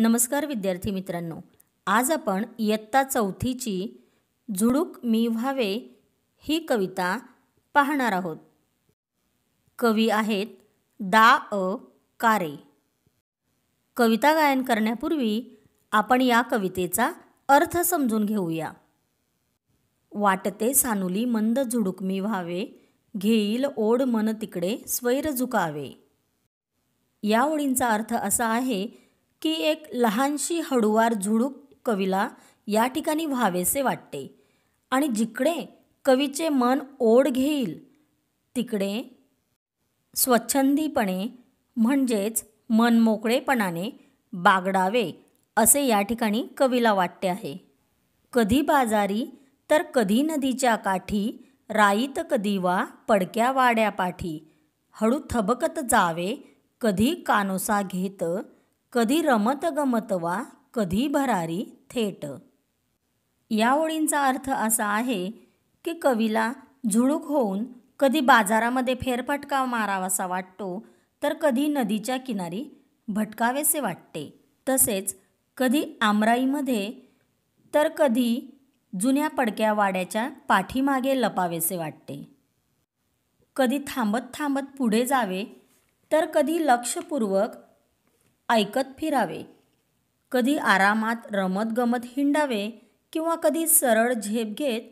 नमस्कार विद्यार्थी मित्रांनो आज आपण इयत्ता चौथीची झुडूक मी व्हावे ही कविता पाहणार आहोत कवी आहेत दा अ कारे कविता गायन करण्यापूर्वी आपण या कवितेचा अर्थ समजून घेऊया वाटते सानुली मंद झुडूक मी व्हावे घेईल ओढ मन तिकडे स्वैर झुकावे या ओळींचा अर्थ असा आहे की एक लहानशी हळुवार झुडूक कवीला या ठिकाणी व्हावेसे वाटते आणि जिकडे कवीचे मन ओढ घेईल तिकडे स्वच्छंदीपणे म्हणजेच मनमोकळेपणाने बागडावे असे या ठिकाणी कवीला वाटते आहे कधी बाजारी तर कधी नदीच्या काठी राईत कधी वा पडक्या वाड्यापाठी हळू थबकत जावे कधी कानोसा घेत कधी रमत वा कधी भरारी थेट या ओळींचा अर्थ असा आहे की कवीला झुळूक होऊन कधी बाजारामध्ये फेरफटका मारावासा वाटतो तर कधी नदीच्या किनारी भटकावेसे वाटते तसेच कधी आमराईमध्ये तर कधी जुन्या पडक्या वाड्याच्या पाठीमागे लपावेसे वाटते कधी थांबत थांबत पुढे जावे तर कधी लक्षपूर्वक ऐकत फिरावे कधी आरामात रमत गमत हिंडावे किंवा कधी सरळ झेप घेत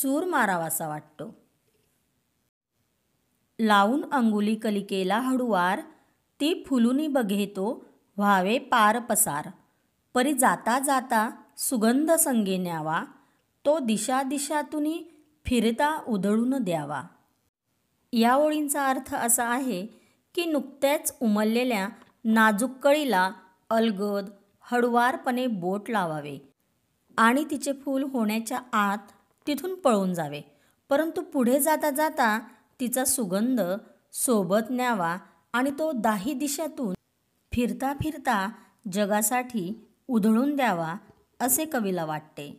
सूर मारावासा वाटतो लावून अंगुली कलिकेला हडुवार ती फुलुनी बघेतो व्हावे पार पसार परी जाता जाता सुगंध संगे न्यावा तो दिशा दिशातून फिरता उधळून द्यावा या ओळींचा अर्थ असा आहे की नुकत्याच उमललेल्या नाजूक कळीला अलगद हळुवारपणे बोट लावावे आणि तिचे फूल होण्याच्या आत तिथून पळून जावे परंतु पुढे जाता जाता तिचा सुगंध सोबत न्यावा आणि तो दाही दिशातून फिरता फिरता जगासाठी उधळून द्यावा असे कवीला वाटते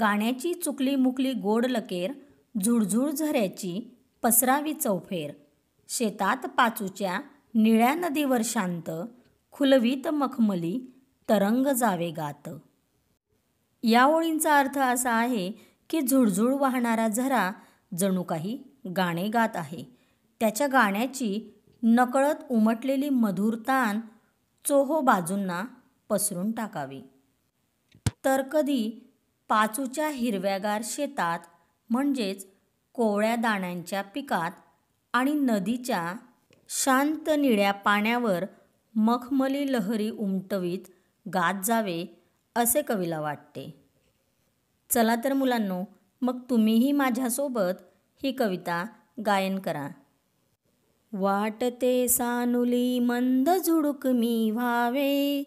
गाण्याची चुकली मुकली गोड लकेर झुळझुळ झऱ्याची पसरावी चौफेर शेतात पाचूच्या निळ्या नदीवर शांत खुलवीत मखमली तरंग जावे गात या ओळींचा अर्थ असा आहे की झुळझुळ वाहणारा झरा जणू काही गाणे गात आहे त्याच्या गाण्याची नकळत उमटलेली मधुर ताण चोहो बाजूंना पसरून टाकावी तर कधी पाचूच्या हिरव्यागार शेतात म्हणजेच कोवळ्या दाण्यांच्या पिकात आणि नदीच्या शांत निळ्या पाण्यावर मखमली लहरी उमटवीत गात जावे असे कवीला वाटते चला तर मुलांनो मग तुम्हीही माझ्यासोबत ही कविता गायन करा वाटते सानुली मंद झुडूक मी व्हावे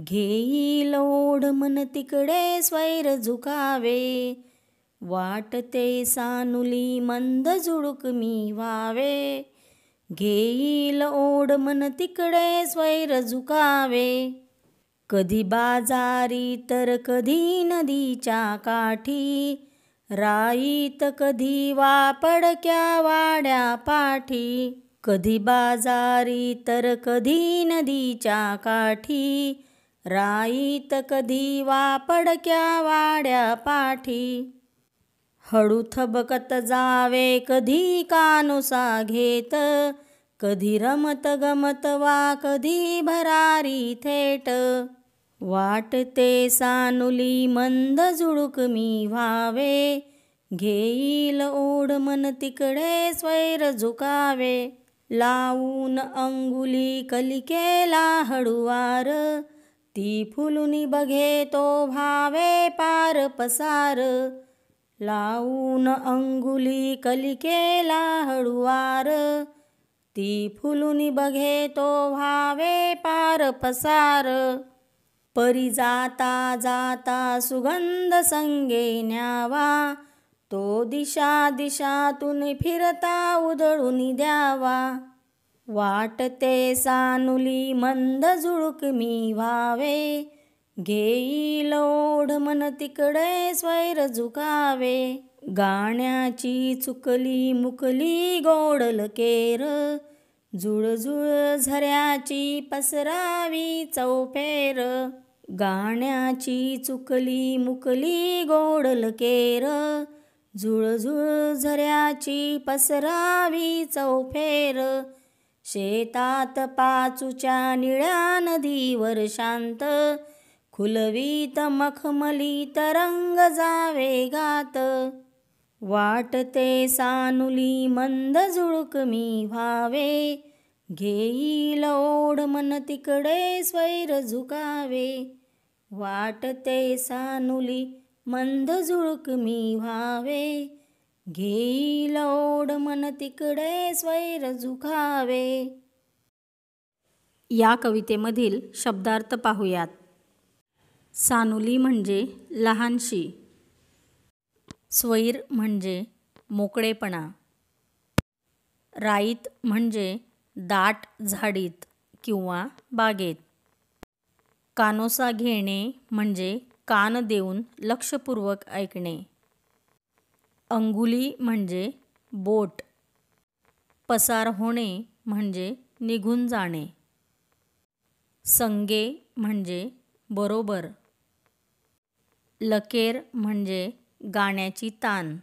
घेई ओढ मन तिकडे स्वैर झुकावे वाटते सानुली मंद झुडूक मी व्हावे घेईल ओढ मन तिकडे स्वैर झुकावे कधी बाजारी तर कधी नदीच्या काठी राईत कधी वापडक्या वाड्या पाठी कधी बाजारी तर कधी नदीच्या काठी राईत कधी वापडक्या वाड्या पाठी हळू थबकत जावे कधी कानुसा घेत कधी रमत गमत वा कधी भरारी थेट वाटते सानुली मंद झुळूक मी व्हावे घेईल ओढ मन तिकडे स्वैर झुकावे लावून अंगुली कलिकेला हळुवार ती फुलुनी बघे तो भावे पार पसार लावून अंगुली कलिकेला हळुवार ती फुलुनी बघे तो व्हावे पार पसार परी जाता जाता सुगंध संगे न्यावा तो दिशा दिशातून फिरता उधळून द्यावा वाटते सानुली मंद झुळूक मी व्हावे घेई लोढ मन तिकडे स्वैर झुकावे गाण्याची चुकली मुकली गोडल केर जुळजुळ झऱ्याची पसरावी चौफेर गाण्याची चुकली मुकली गोडल केर झुळझुळ झऱ्याची पसरावी चौफेर शेतात पाचूच्या निळ्या नदीवर शांत खुलवीत मखमली तरंग जावे गात वाटते सानुली मंद झुळक मी व्हावे घेईल ओढ मन तिकडे स्वैर झुकावे वाटते सानुली मंद झुळक मी व्हावे घेई ओढ मन तिकडे स्वैर झुकावे या कवितेमधील शब्दार्थ पाहूयात सानुली म्हणजे लहानशी स्वैर म्हणजे मोकळेपणा राईत म्हणजे दाट झाडीत किंवा बागेत कानोसा घेणे म्हणजे कान देऊन लक्षपूर्वक ऐकणे अंगुली म्हणजे बोट पसार होणे म्हणजे निघून जाणे संगे म्हणजे बरोबर लकेर म्हणजे गाण्याची तान